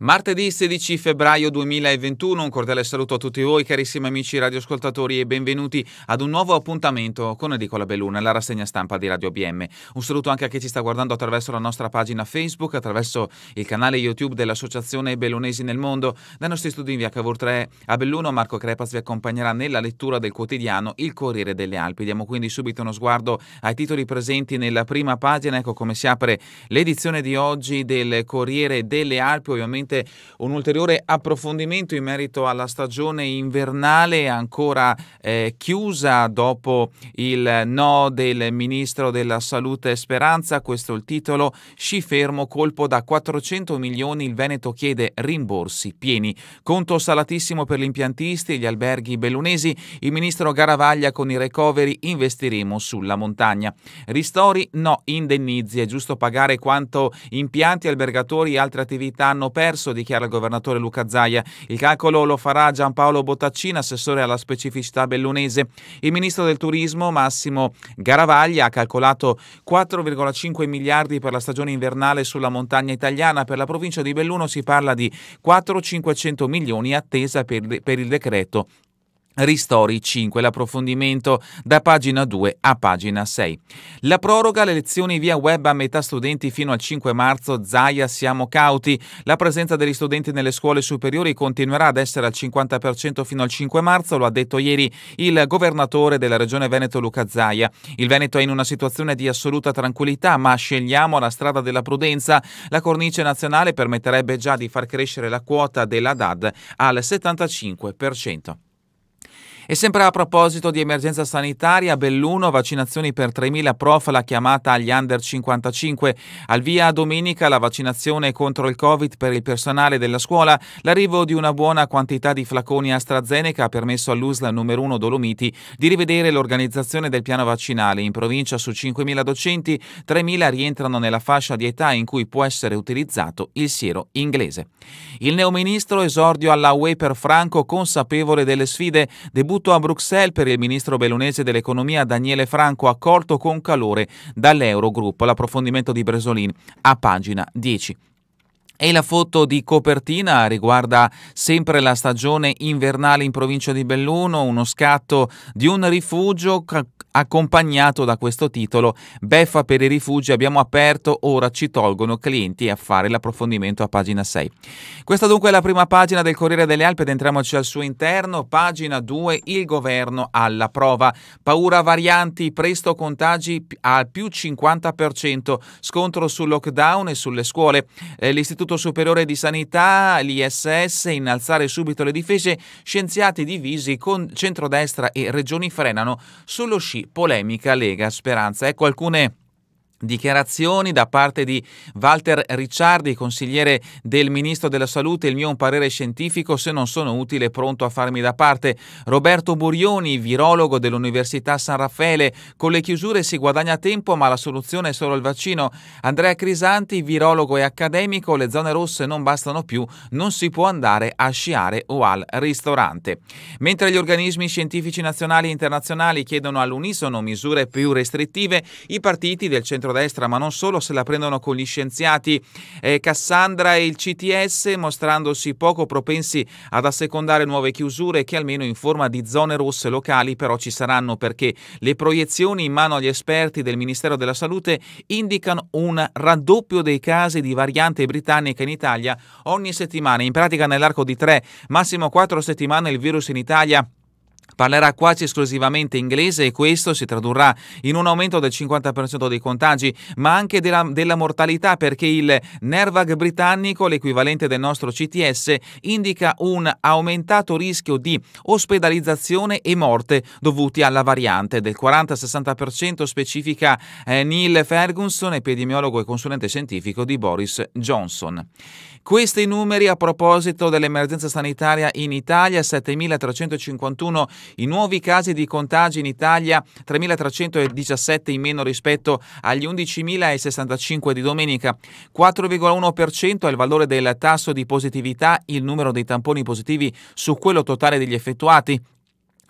Martedì 16 febbraio 2021, un cordiale saluto a tutti voi carissimi amici radioascoltatori e benvenuti ad un nuovo appuntamento con Edicola Belluna, la rassegna stampa di Radio BM. Un saluto anche a chi ci sta guardando attraverso la nostra pagina Facebook, attraverso il canale YouTube dell'Associazione Bellunesi nel Mondo. Dai nostri studi in via Cavour 3 a Belluno, Marco Crepas vi accompagnerà nella lettura del quotidiano Il Corriere delle Alpi. Diamo quindi subito uno sguardo ai titoli presenti nella prima pagina, ecco come si apre l'edizione di oggi del Corriere delle Alpi, ovviamente sicuramente un ulteriore approfondimento in merito alla stagione invernale ancora eh, chiusa dopo il no del ministro della salute Speranza, questo è il titolo, sci fermo colpo da 400 milioni, il Veneto chiede rimborsi pieni. Conto salatissimo per gli impiantisti e gli alberghi bellunesi, il ministro Garavaglia con i recovery investiremo sulla montagna. Ristori no, indennizi, è giusto pagare quanto impianti, albergatori e altre attività hanno perso falso, dichiara il governatore Luca Zaia. Il calcolo lo farà Giampaolo Bottaccina, assessore alla specificità bellunese. Il ministro del turismo Massimo Garavaglia ha calcolato 4,5 miliardi per la stagione invernale sulla montagna italiana. Per la provincia di Belluno si parla di 4-500 milioni attesa per, per il decreto Ristori 5, l'approfondimento da pagina 2 a pagina 6. La proroga alle lezioni via web a metà studenti fino al 5 marzo, Zaia siamo cauti. La presenza degli studenti nelle scuole superiori continuerà ad essere al 50% fino al 5 marzo, lo ha detto ieri il governatore della regione Veneto Luca Zaia. Il Veneto è in una situazione di assoluta tranquillità, ma scegliamo la strada della prudenza. La cornice nazionale permetterebbe già di far crescere la quota della DAD al 75%. E sempre a proposito di emergenza sanitaria, Belluno, vaccinazioni per 3.000 prof, la chiamata agli under 55. Al via domenica la vaccinazione contro il Covid per il personale della scuola. L'arrivo di una buona quantità di flaconi AstraZeneca ha permesso all'USLA numero 1 Dolomiti di rivedere l'organizzazione del piano vaccinale. In provincia su 5.000 docenti, 3.000 rientrano nella fascia di età in cui può essere utilizzato il siero inglese. Il neoministro esordio alla UE per Franco, consapevole delle sfide, debutta saluto a Bruxelles per il ministro belonese dell'economia Daniele Franco, accolto con calore dall'Eurogruppo. L'approfondimento di Bresolin a pagina 10. E la foto di copertina riguarda sempre la stagione invernale in provincia di Belluno, uno scatto di un rifugio accompagnato da questo titolo Beffa per i rifugi, abbiamo aperto, ora ci tolgono clienti a fare l'approfondimento a pagina 6. Questa dunque è la prima pagina del Corriere delle Alpi ed entriamoci al suo interno. Pagina 2, il governo alla prova. Paura varianti, presto contagi al più 50%, scontro sul lockdown e sulle scuole. Eh, L'Istituto Superiore di Sanità, l'ISS, innalzare subito le difese, scienziati divisi con centrodestra e regioni frenano sullo sci polemica Lega Speranza. Ecco alcune dichiarazioni da parte di Walter Ricciardi, consigliere del Ministro della Salute, il mio un parere scientifico, se non sono utile pronto a farmi da parte. Roberto Burioni, virologo dell'Università San Raffaele, con le chiusure si guadagna tempo ma la soluzione è solo il vaccino. Andrea Crisanti, virologo e accademico, le zone rosse non bastano più, non si può andare a sciare o al ristorante. Mentre gli organismi scientifici nazionali e internazionali chiedono all'unisono misure più restrittive, i partiti del centro centrodestra, ma non solo, se la prendono con gli scienziati eh, Cassandra e il CTS, mostrandosi poco propensi ad assecondare nuove chiusure che almeno in forma di zone rosse locali però ci saranno perché le proiezioni in mano agli esperti del Ministero della Salute indicano un raddoppio dei casi di variante britannica in Italia ogni settimana. In pratica nell'arco di tre, massimo quattro settimane il virus in Italia parlerà quasi esclusivamente inglese e questo si tradurrà in un aumento del 50% dei contagi, ma anche della, della mortalità perché il Nervag britannico, l'equivalente del nostro CTS, indica un aumentato rischio di ospedalizzazione e morte dovuti alla variante del 40-60% specifica eh, Neil Ferguson, epidemiologo e consulente scientifico di Boris Johnson. Questi numeri a proposito dell'emergenza sanitaria in Italia, 7.351 i nuovi casi di contagi in Italia, 3.317 in meno rispetto agli 11.065 di domenica, 4,1% è il valore del tasso di positività, il numero dei tamponi positivi su quello totale degli effettuati,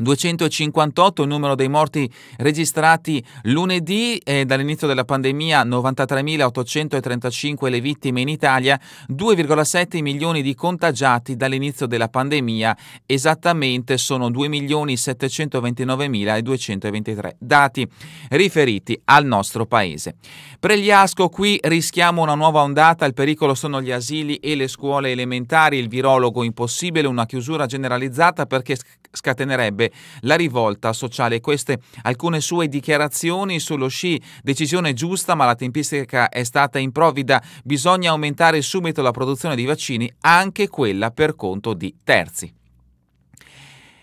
258 il numero dei morti registrati lunedì eh, dall'inizio della pandemia, 93.835 le vittime in Italia, 2,7 milioni di contagiati dall'inizio della pandemia, esattamente sono 2.729.223 dati riferiti al nostro paese. Pregliasco qui rischiamo una nuova ondata, il pericolo sono gli asili e le scuole elementari, il virologo impossibile, una chiusura generalizzata perché scatenerebbe la rivolta sociale. Queste alcune sue dichiarazioni sullo sci, decisione giusta ma la tempistica è stata improvvida, bisogna aumentare subito la produzione di vaccini, anche quella per conto di terzi.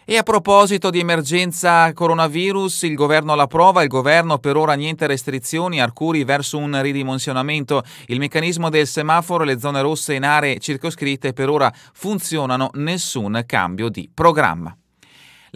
E a proposito di emergenza coronavirus, il governo alla prova, il governo per ora niente restrizioni, Arcuri verso un ridimensionamento, il meccanismo del semaforo, e le zone rosse in aree circoscritte per ora funzionano, nessun cambio di programma.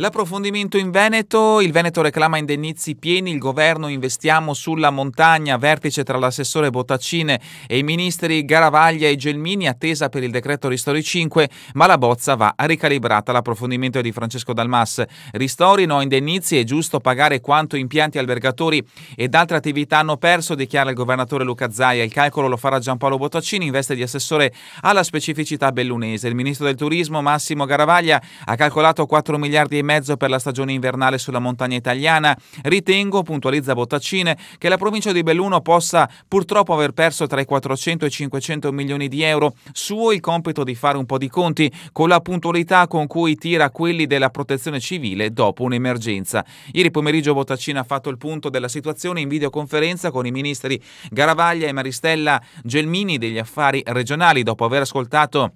L'approfondimento in Veneto, il Veneto reclama indennizi pieni, il governo investiamo sulla montagna, vertice tra l'assessore Bottaccine e i ministri Garavaglia e Gelmini, attesa per il decreto Ristori 5, ma la bozza va ricalibrata. L'approfondimento è di Francesco Dalmas. Ristori, no indennizi, è giusto pagare quanto impianti albergatori ed altre attività hanno perso, dichiara il governatore Luca Zaia. Il calcolo lo farà Giampaolo Bottaccini in veste di assessore alla specificità bellunese. Il ministro del turismo Massimo Garavaglia ha calcolato 4 miliardi e mezzo per la stagione invernale sulla montagna italiana, ritengo, puntualizza Bottaccine, che la provincia di Belluno possa purtroppo aver perso tra i 400 e i 500 milioni di euro. Suo il compito di fare un po' di conti con la puntualità con cui tira quelli della protezione civile dopo un'emergenza. Ieri pomeriggio Bottaccine ha fatto il punto della situazione in videoconferenza con i ministri Garavaglia e Maristella Gelmini degli affari regionali dopo aver ascoltato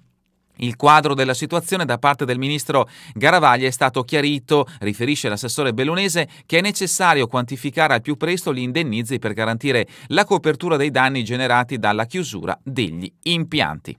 il quadro della situazione da parte del ministro Garavaglia è stato chiarito, riferisce l'assessore Bellunese, che è necessario quantificare al più presto gli indennizi per garantire la copertura dei danni generati dalla chiusura degli impianti.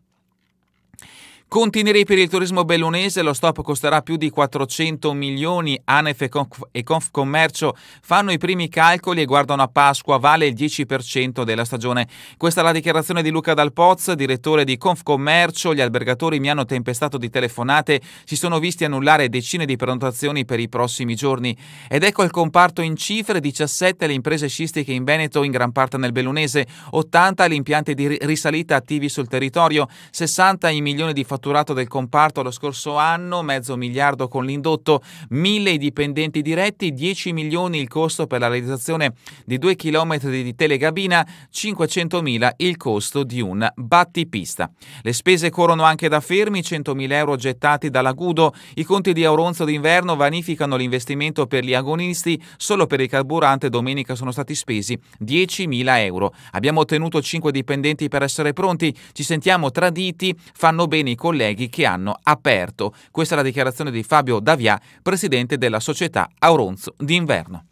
Continuerei per il turismo bellunese, lo stop costerà più di 400 milioni, ANEF e, Conf- e Confcommercio fanno i primi calcoli e guardano a Pasqua, vale il 10% della stagione. Questa è la dichiarazione di Luca Dal Poz, direttore di Confcommercio, gli albergatori mi hanno tempestato di telefonate, si sono visti annullare decine di prenotazioni per i prossimi giorni. Ed ecco il comparto in cifre, 17 le imprese scistiche in Veneto, in gran parte nel bellunese, 80 gli impianti di risalita attivi sul territorio, 60 i milioni di fattori fatturato del comparto lo scorso anno, mezzo miliardo con l'indotto, mille i dipendenti diretti, 10 milioni il costo per la realizzazione di 2 km di telegabina, 500 mila il costo di un battipista. Le spese corrono anche da fermi, 100 mila euro gettati dall'agudo, i conti di Auronzo d'inverno vanificano l'investimento per gli agonisti, solo per il carburante domenica sono stati spesi 10 mila euro. Abbiamo ottenuto 5 dipendenti per essere pronti, ci sentiamo traditi, fanno bene i colleghi che hanno aperto. Questa è la dichiarazione di Fabio Davià, presidente della società Auronzo d'inverno.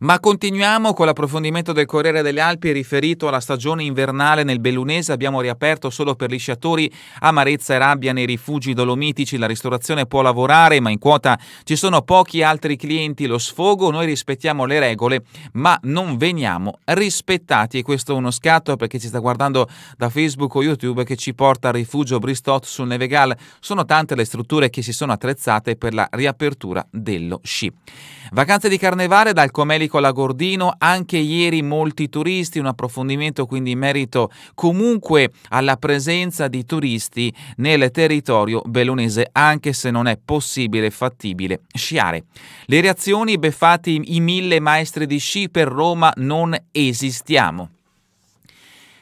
Ma continuiamo con l'approfondimento del Corriere delle Alpi riferito alla stagione invernale nel Bellunese. Abbiamo riaperto solo per gli sciatori amarezza e rabbia nei rifugi dolomitici. La ristorazione può lavorare, ma in quota ci sono pochi altri clienti. Lo sfogo, noi rispettiamo le regole, ma non veniamo rispettati. E questo è uno scatto perché ci sta guardando da Facebook o YouTube che ci porta al rifugio Bristot sul Nevegal. Sono tante le strutture che si sono attrezzate per la riapertura dello sci. Vacanze di carnevale dal Comeli Nicola Gordino, anche ieri molti turisti, un approfondimento quindi in merito comunque alla presenza di turisti nel territorio bellunese, anche se non è possibile fattibile sciare. Le reazioni, beffati i mille maestri di sci per Roma, non esistiamo.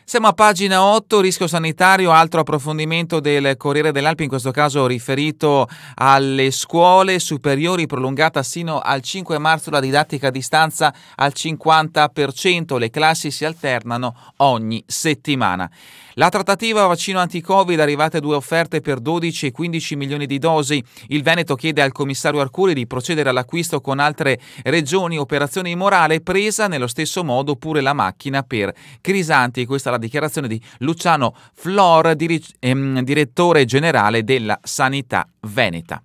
Siamo a pagina 8, rischio sanitario, altro approfondimento del Corriere dell'Alpi, in questo caso riferito alle scuole superiori, prolungata sino al 5 marzo la didattica a distanza al 50%, le classi si alternano ogni settimana. La trattativa vaccino anti-Covid arrivate due offerte per 12 e 15 milioni di dosi. Il Veneto chiede al commissario Arcuri di procedere all'acquisto con altre regioni, operazione immorale presa nello stesso modo pure la macchina per Crisanti. Questa è la dichiarazione di Luciano Flor, dir- ehm, direttore generale della Sanità Veneta.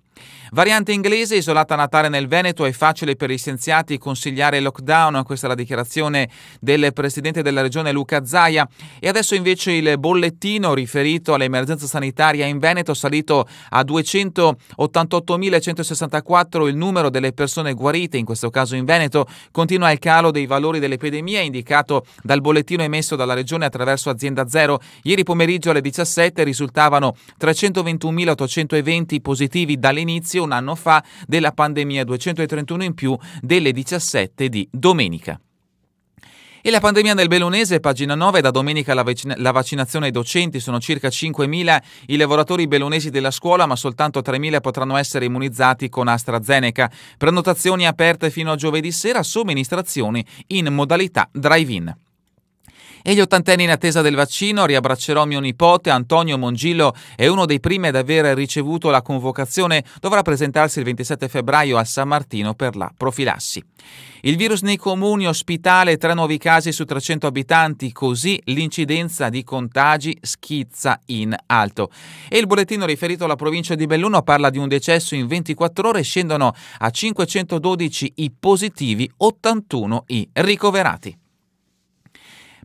Variante inglese, isolata natale nel Veneto, è facile per gli scienziati consigliare il lockdown, questa è la dichiarazione del presidente della regione Luca Zaia. E adesso invece il bollettino riferito all'emergenza sanitaria in Veneto, salito a 288.164 il numero delle persone guarite, in questo caso in Veneto, continua il calo dei valori dell'epidemia indicato dal bollettino emesso dalla regione attraverso Azienda Zero. Ieri pomeriggio alle 17 risultavano 321.820 positivi dall'inizio un anno fa della pandemia, 231 in più delle 17 di domenica. E la pandemia nel Bellunese, pagina 9, da domenica la, vaccina- la, vaccinazione ai docenti, sono circa 5.000 i lavoratori bellunesi della scuola, ma soltanto 3.000 potranno essere immunizzati con AstraZeneca. Prenotazioni aperte fino a giovedì sera, somministrazioni in modalità drive-in. E gli ottantenni in attesa del vaccino riabbraccerò mio nipote Antonio Mongillo, è uno dei primi ad aver ricevuto la convocazione, dovrà presentarsi il 27 febbraio a San Martino per la profilassi. Il virus nei comuni ospitale, tre nuovi casi su 300 abitanti, così l'incidenza di contagi schizza in alto. E il bollettino riferito alla provincia di Belluno parla di un decesso in 24 ore, scendono a 512 i positivi, 81 i ricoverati.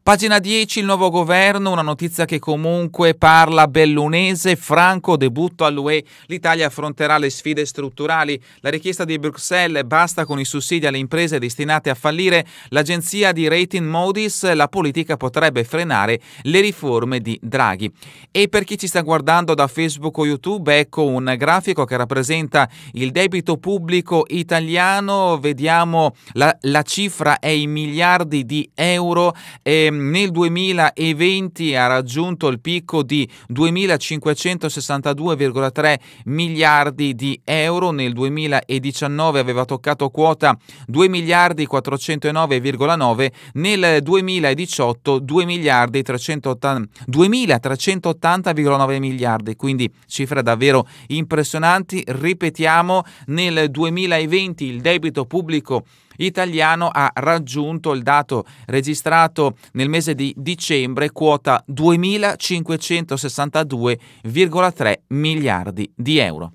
Pagina 10, il nuovo governo, una notizia che comunque parla bellunese, Franco debutto all'UE, l'Italia affronterà le sfide strutturali, la richiesta di Bruxelles basta con i sussidi alle imprese destinate a fallire, l'agenzia di rating Modis, la politica potrebbe frenare le riforme di Draghi. E per chi ci sta guardando da Facebook o YouTube, ecco un grafico che rappresenta il debito pubblico italiano, vediamo la, la cifra è in miliardi di euro. E, ehm, nel 2020 ha raggiunto il picco di 2.562,3 miliardi di euro, nel 2019 aveva toccato quota 2 miliardi 409,9, nel 2018 2 miliardi 2.380,9 miliardi, quindi cifre davvero impressionanti. Ripetiamo, nel 2020 il debito pubblico italiano ha raggiunto il dato registrato nel mese di dicembre, quota 2.562,3 miliardi di euro.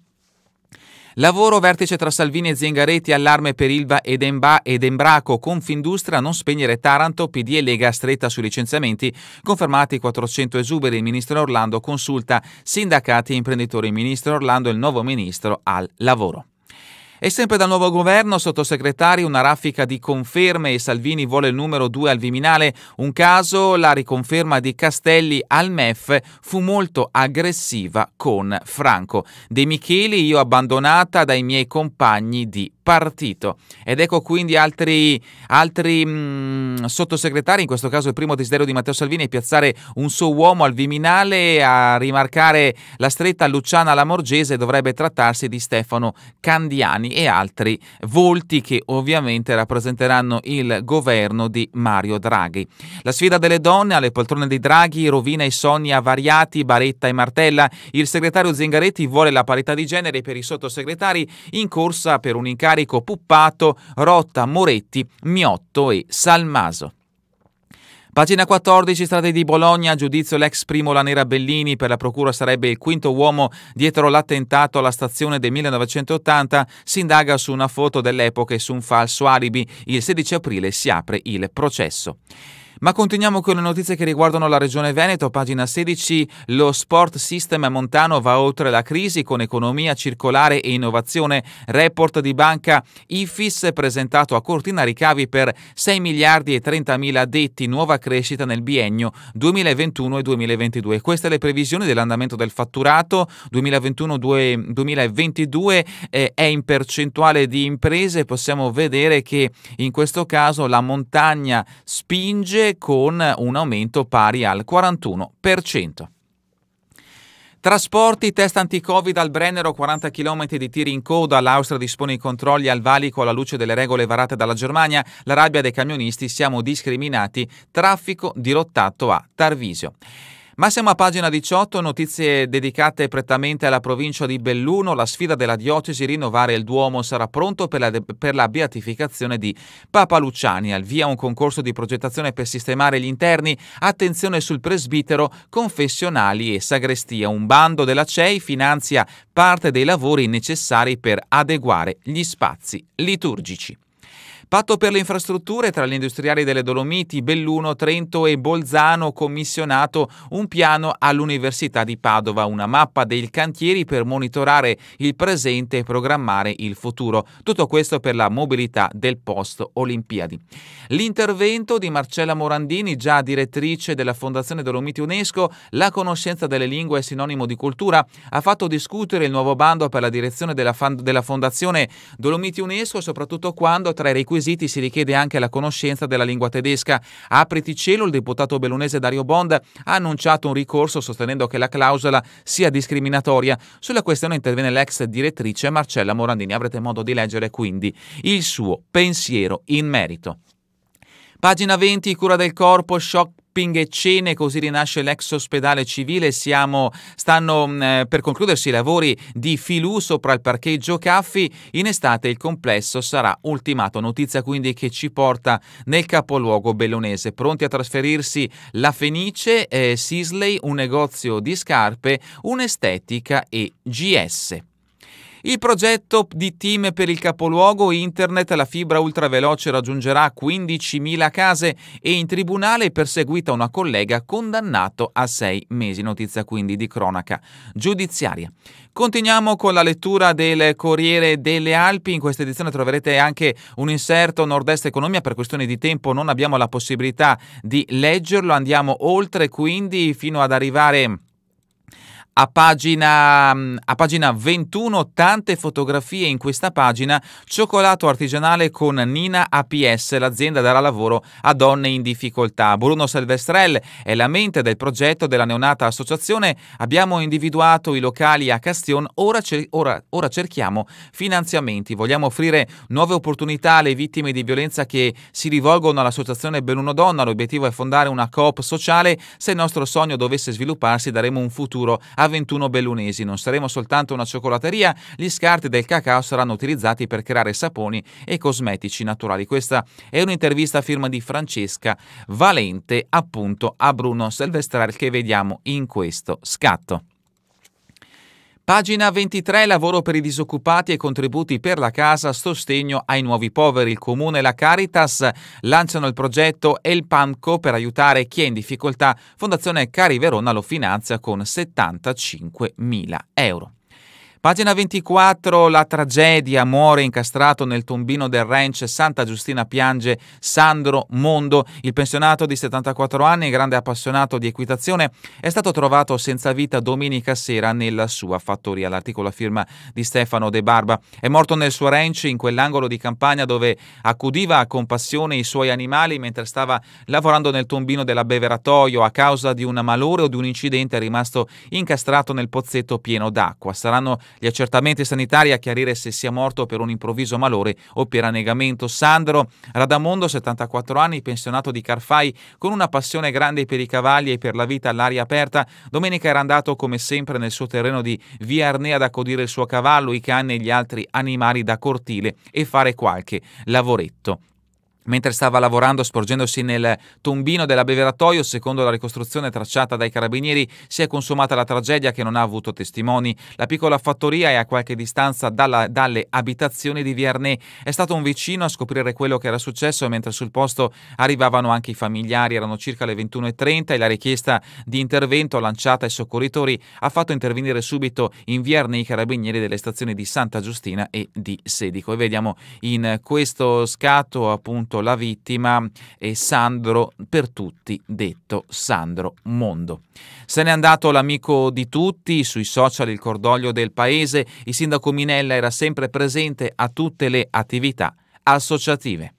Lavoro vertice tra Salvini e Zingaretti, allarme per Ilva ed, Emba, ed Embraco, Confindustria non spegnere Taranto, PD e Lega stretta sui licenziamenti, confermati 400 esuberi, il ministro Orlando consulta sindacati e imprenditori, il ministro Orlando e il nuovo ministro al lavoro. E sempre dal nuovo governo, sottosegretari, una raffica di conferme e Salvini vuole il numero 2 al Viminale. Un caso, la riconferma di Castelli al MEF fu molto aggressiva con Franco. De Micheli, io abbandonata dai miei compagni di partito. Ed ecco quindi altri, altri mh, mm, sottosegretari, in questo caso il primo desiderio di Matteo Salvini è piazzare un suo uomo al Viminale a rimarcare la stretta Luciana Lamorgese, dovrebbe trattarsi di Stefano Candiani e altri volti che ovviamente rappresenteranno il governo di Mario Draghi. La sfida delle donne alle poltrone di Draghi, Rovina i Sonia Variati, Baretta e Martella, il segretario Zingaretti vuole la parità di genere per i sottosegretari in corsa per un incarico Carico Puppato, Rotta Moretti, Miotto e Salmaso. Pagina 14, strade di Bologna, giudizio l'ex primo Lanera Bellini per la procura sarebbe il quinto uomo dietro l'attentato alla stazione del 1980, si indaga su una foto dell'epoca e su un falso alibi, il 16 aprile si apre il processo. Ma continuiamo con le notizie che riguardano la regione Veneto, pagina 16, lo sport system montano va oltre la crisi con economia circolare e innovazione, report di banca IFIS presentato a Cortina ricavi per 6 miliardi e 30 mila addetti, nuova crescita nel biennio 2021 e 2022. Queste le previsioni dell'andamento del fatturato 2021-2022 eh, è in percentuale di imprese, possiamo vedere che in questo caso la montagna spinge con un aumento pari al 41%. Trasporti, test anti-Covid al Brennero, 40 km di tiri in coda, l'Austria dispone i controlli al valico alla luce delle regole varate dalla Germania, la rabbia dei camionisti, siamo discriminati, traffico dirottato a Tarvisio. Ma siamo a pagina 18, notizie dedicate prettamente alla provincia di Belluno. La sfida della diocesi rinnovare il Duomo sarà pronto per la, per la beatificazione di Papa Luciani. Al via un concorso di progettazione per sistemare gli interni. Attenzione sul presbitero, confessionali e sagrestia. Un bando della CEI finanzia parte dei lavori necessari per adeguare gli spazi liturgici. Patto per le infrastrutture tra gli industriali delle Dolomiti, Belluno, Trento e Bolzano commissionato un piano all'Università di Padova, una mappa dei cantieri per monitorare il presente e programmare il futuro. Tutto questo per la mobilità del post Olimpiadi. L'intervento di Marcella Morandini, già direttrice della Fondazione Dolomiti UNESCO, la conoscenza delle lingue è sinonimo di cultura, ha fatto discutere il nuovo bando per la direzione della, della Fondazione Dolomiti UNESCO, soprattutto quando tra i requisiti quesiti si richiede anche la conoscenza della lingua tedesca. Apriti cielo, il deputato bellunese Dario Bond ha annunciato un ricorso sostenendo che la clausola sia discriminatoria. Sulla questione interviene l'ex direttrice Marcella Morandini. Avrete modo di leggere quindi il suo pensiero in merito. Pagina 20, cura del corpo, shock shopping e cene, così rinasce l'ex ospedale civile. Siamo, stanno mm, eh, per concludersi i lavori di Filù sopra il parcheggio Caffi. In estate il complesso sarà ultimato. Notizia quindi che ci porta nel capoluogo bellonese. Pronti a trasferirsi la Fenice, eh, Sisley, un negozio di scarpe, un'estetica e GS. Il progetto di team per il capoluogo internet la fibra ultraveloce raggiungerà 15.000 case e in tribunale è perseguita una collega condannato a sei mesi. Notizia quindi di cronaca giudiziaria. Continuiamo con la lettura del Corriere delle Alpi. In questa edizione troverete anche un inserto Nord-Est Economia. Per questioni di tempo non abbiamo la possibilità di leggerlo. Andiamo oltre quindi fino ad arrivare a pagina, a pagina, 21 tante fotografie in questa pagina, cioccolato artigianale con Nina APS, l'azienda darà lavoro a donne in difficoltà. Bruno Silvestrell è la mente del progetto della neonata associazione, abbiamo individuato i locali a Castion, ora, cer- ora, ora cerchiamo finanziamenti, vogliamo offrire nuove opportunità alle vittime di violenza che si rivolgono all'associazione Belluno Donna, l'obiettivo è fondare una coop sociale, se il nostro sogno dovesse svilupparsi daremo un futuro a a 21 bellunesi. Non saremo soltanto una cioccolateria, gli scarti del cacao saranno utilizzati per creare saponi e cosmetici naturali. Questa è un'intervista a firma di Francesca Valente appunto a Bruno Silvestral che vediamo in questo scatto. Pagina 23, lavoro per i disoccupati e contributi per la casa, sostegno ai nuovi poveri. Il Comune e la Caritas lanciano il progetto El Pamco per aiutare chi è in difficoltà. Fondazione Cari Verona lo finanzia con 75.000 euro. Pagina 24, la tragedia, muore incastrato nel tombino del ranch Santa Giustina piange Sandro Mondo, il pensionato di 74 anni, grande appassionato di equitazione, è stato trovato senza vita domenica sera nella sua fattoria. L'articolo a firma di Stefano De Barba. È morto nel suo ranch in quell'angolo di campagna dove accudiva con passione i suoi animali mentre stava lavorando nel tombino dell'abbeveratoio a causa di un malore o di un incidente è rimasto incastrato nel pozzetto pieno d'acqua. Saranno gli accertamenti sanitari a chiarire se sia morto per un improvviso malore o per annegamento. Sandro Radamondo, 74 anni, pensionato di Carfai, con una passione grande per i cavalli e per la vita all'aria aperta, domenica era andato come sempre nel suo terreno di Via Arnea ad accudire il suo cavallo, i cani e gli altri animali da cortile e fare qualche lavoretto. Mentre stava lavorando, sporgendosi nel tombino dell'abbeveratoio, secondo la ricostruzione tracciata dai carabinieri, si è consumata la tragedia che non ha avuto testimoni. La piccola fattoria è a qualche distanza dalla, dalle abitazioni di Vierney. È stato un vicino a scoprire quello che era successo, mentre sul posto arrivavano anche i familiari. Erano circa le 21.30 e la richiesta di intervento lanciata ai soccorritori ha fatto intervenire subito in Vierney i carabinieri delle stazioni di Santa Giustina e di Sedico. E vediamo in questo scatto appunto appunto la vittima è Sandro per tutti, detto Sandro Mondo. Se n'è andato l'amico di tutti, sui social il cordoglio del paese, il sindaco Minella era sempre presente a tutte le attività associative.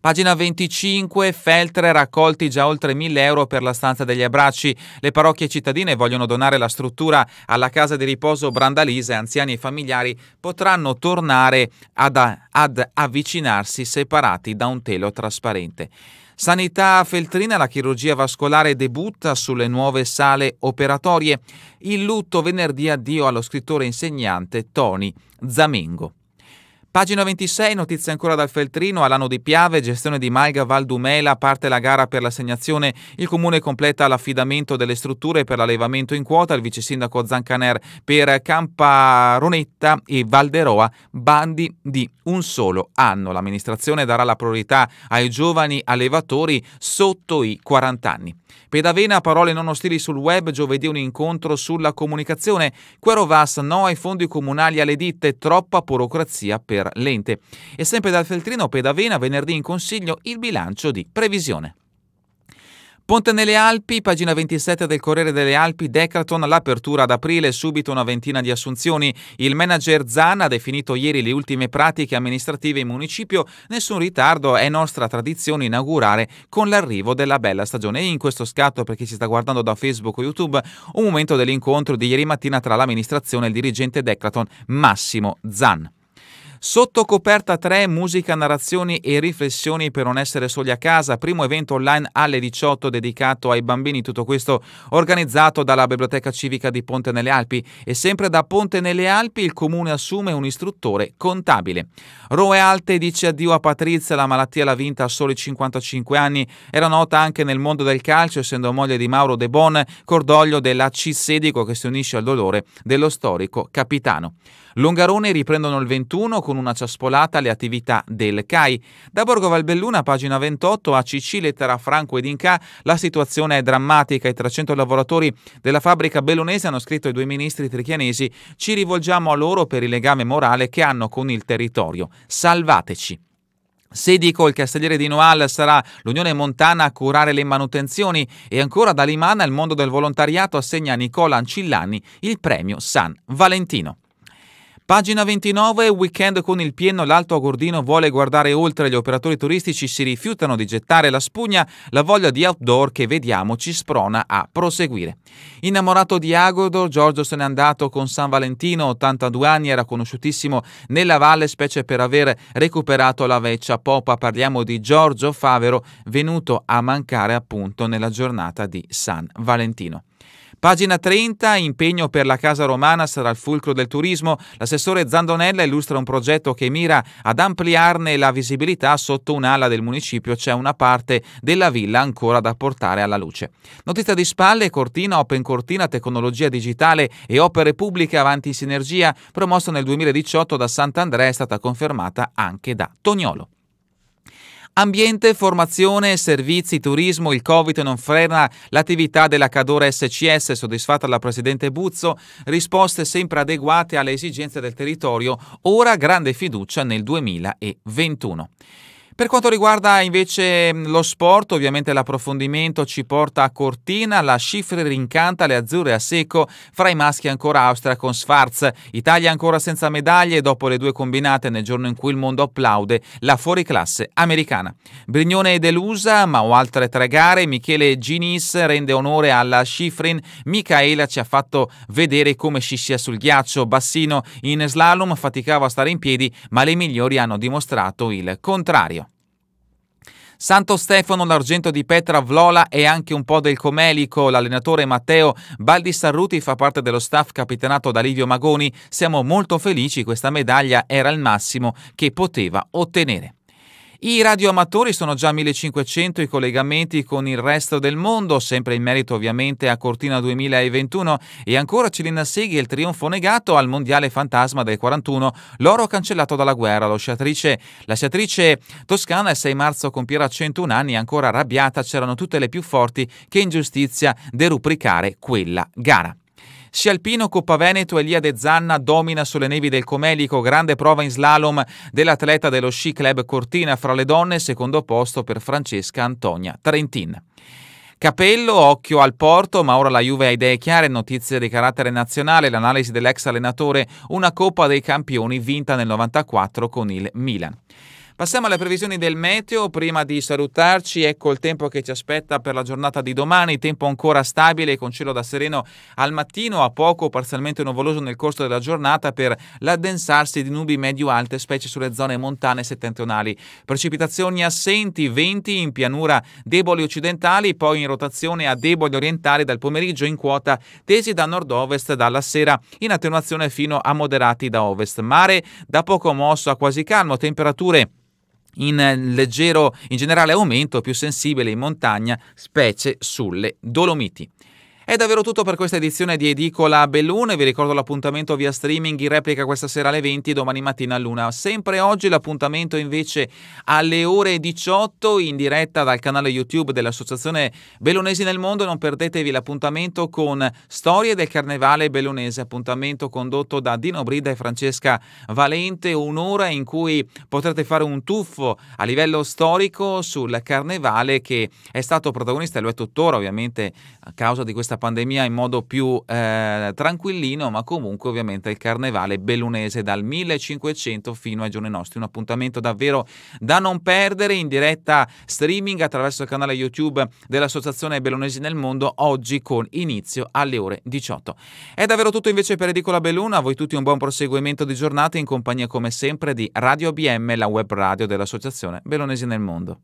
Pagina 25, Feltre raccolti già oltre 1000 euro per la stanza degli abbracci. Le parrocchie cittadine vogliono donare la struttura alla casa di riposo Brandalise. Anziani e familiari potranno tornare ad, ad avvicinarsi separati da un telo trasparente. Sanità Feltrina, la chirurgia vascolare debutta sulle nuove sale operatorie. Il lutto venerdì addio allo scrittore insegnante Tony Zamengo. Pagina 26, notizie ancora dal Feltrino, all'anno di Piave, gestione di Maiga Valdumela, parte la gara per l'assegnazione, il comune completa l'affidamento delle strutture per l'allevamento in quota, il vice sindaco Zancaner per Camparonetta e Valderoa, bandi di un solo anno. L'amministrazione darà la priorità ai giovani allevatori sotto i 40 anni. Pedavena parole non ostili sul web, giovedì un incontro sulla comunicazione, Quero Vas no ai fondi comunali alle ditte, troppa burocrazia per l'ente. E sempre dal Feltrino Pedavena, venerdì in consiglio il bilancio di previsione. Ponte nelle Alpi, pagina 27 del Corriere delle Alpi, Decathlon, l'apertura ad aprile, subito una ventina di assunzioni. Il manager Zan ha definito ieri le ultime pratiche amministrative in municipio, nessun ritardo, è nostra tradizione inaugurare con l'arrivo della bella stagione. E in questo scatto, per chi ci sta guardando da Facebook o YouTube, un momento dell'incontro di ieri mattina tra l'amministrazione e il dirigente Decathlon Massimo Zan. Sotto coperta 3, musica, narrazioni e riflessioni per non essere soli a casa, primo evento online alle 18 dedicato ai bambini, tutto questo organizzato dalla Biblioteca Civica di Ponte nelle Alpi e sempre da Ponte nelle Alpi il comune assume un istruttore contabile. Roe Alte dice addio a Patrizia, la malattia l'ha vinta a soli 55 anni, era nota anche nel mondo del calcio essendo moglie di Mauro De Bon, cordoglio della C-Sedico che si unisce al dolore dello storico capitano. Longarone riprendono il 21 con una ciaspolata alle attività del CAI. Da Borgo Valbelluna, pagina 28, a Cicci, lettera Franco ed Inca, la situazione è drammatica. I 300 lavoratori della fabbrica bellunese hanno scritto ai due ministri trichianesi ci rivolgiamo a loro per il legame morale che hanno con il territorio. Salvateci! Se dico il castelliere di Noal, sarà l'Unione Montana a curare le manutenzioni e ancora da Limana il mondo del volontariato assegna a Nicola Ancillani il premio San Valentino. Pagina 29, weekend con il pieno, l'Alto Agordino vuole guardare oltre, gli operatori turistici si rifiutano di gettare la spugna, la voglia di outdoor che vediamo ci sprona a proseguire. Innamorato di Agordo, Giorgio se n'è andato con San Valentino, 82 anni, era conosciutissimo nella valle, specie per aver recuperato la vecchia popa. Parliamo di Giorgio Favero, venuto a mancare appunto nella giornata di San Valentino. Pagina 30, impegno per la Casa Romana sarà il fulcro del turismo. L'assessore Zandonella illustra un progetto che mira ad ampliarne la visibilità sotto un'ala del municipio. C'è una parte della villa ancora da portare alla luce. Notizia di spalle, Cortina, Open Cortina, tecnologia digitale e opere pubbliche avanti in sinergia, promossa nel 2018 da Sant'Andrea, è stata confermata anche da Tognolo. Ambiente, formazione, servizi, turismo, il Covid non frena l'attività della Cadora SCS, soddisfatta dalla Presidente Buzzo, risposte sempre adeguate alle esigenze del territorio, ora grande fiducia nel 2021. Per quanto riguarda invece lo sport, ovviamente l'approfondimento ci porta a Cortina, la Schiffer rincanta le azzurre a secco, fra i maschi ancora Austria con Sfarz, Italia ancora senza medaglie dopo le due combinate nel giorno in cui il mondo applaude la fuoriclasse americana. Brignone è delusa, ma ho altre tre gare, Michele Ginis rende onore alla Schifrin, Michaela ci ha fatto vedere come ci sia sul ghiaccio, Bassino in slalom faticava a stare in piedi, ma le migliori hanno dimostrato il contrario. Santo Stefano, l'argento di Petra Vlola e anche un po' del Comelico. L'allenatore Matteo Baldi Sarruti fa parte dello staff capitanato da Livio Magoni. Siamo molto felici, questa medaglia era il massimo che poteva ottenere. I radioamatori sono già 1500 i collegamenti con il resto del mondo, sempre in merito ovviamente a Cortina 2021 e ancora Celina Seghi e il trionfo negato al Mondiale Fantasma del 41, l'oro cancellato dalla guerra. La sciatrice, la sciatrice toscana il 6 marzo compirà 101 anni e ancora arrabbiata c'erano tutte le più forti che in giustizia derubricare quella gara. Sci Alpino, Coppa Veneto, Elia De Zanna domina sulle nevi del Comelico, grande prova in slalom dell'atleta dello Sci Club Cortina fra le donne, secondo posto per Francesca Antonia Trentin. Capello, occhio al porto, ma ora la Juve ha idee chiare, notizie di carattere nazionale, l'analisi dell'ex allenatore, una Coppa dei Campioni vinta nel 94 con il Milan. Passiamo alle previsioni del meteo. Prima di salutarci, ecco il tempo che ci aspetta per la giornata di domani. Tempo ancora stabile con cielo da sereno al mattino, a poco parzialmente nuvoloso nel corso della giornata per l'addensarsi di nubi medio-alte, specie sulle zone montane settentrionali. Precipitazioni assenti, venti in pianura deboli occidentali, poi in rotazione a deboli orientali dal pomeriggio in quota tesi da nord-ovest dalla sera in attenuazione fino a moderati da ovest. Mare da poco mosso a quasi calmo, temperature in eh, leggero, in generale aumento, più sensibile in montagna, specie sulle Dolomiti. È davvero tutto per questa edizione di Edicola Bellune. Vi ricordo l'appuntamento via streaming in replica questa sera alle 20, domani mattina a luna. Sempre oggi l'appuntamento invece alle ore 18 in diretta dal canale YouTube dell'Associazione Bellunesi nel Mondo. Non perdetevi l'appuntamento con Storie del Carnevale Bellunese, appuntamento condotto da Dino Brida e Francesca Valente, un'ora in cui potrete fare un tuffo a livello storico sul carnevale che è stato protagonista e lo è tuttora ovviamente a causa di questa pandemia in modo più eh, tranquillino, ma comunque ovviamente il carnevale bellunese dal 1500 fino ai giorni nostri. Un appuntamento davvero da non perdere in diretta streaming attraverso il canale YouTube dell'Associazione Bellunesi nel Mondo, oggi con inizio alle ore 18. È davvero tutto invece per Edicola Belluna, a voi tutti un buon proseguimento di giornata in compagnia come sempre di Radio ABM, la web radio dell'Associazione Bellunesi nel Mondo.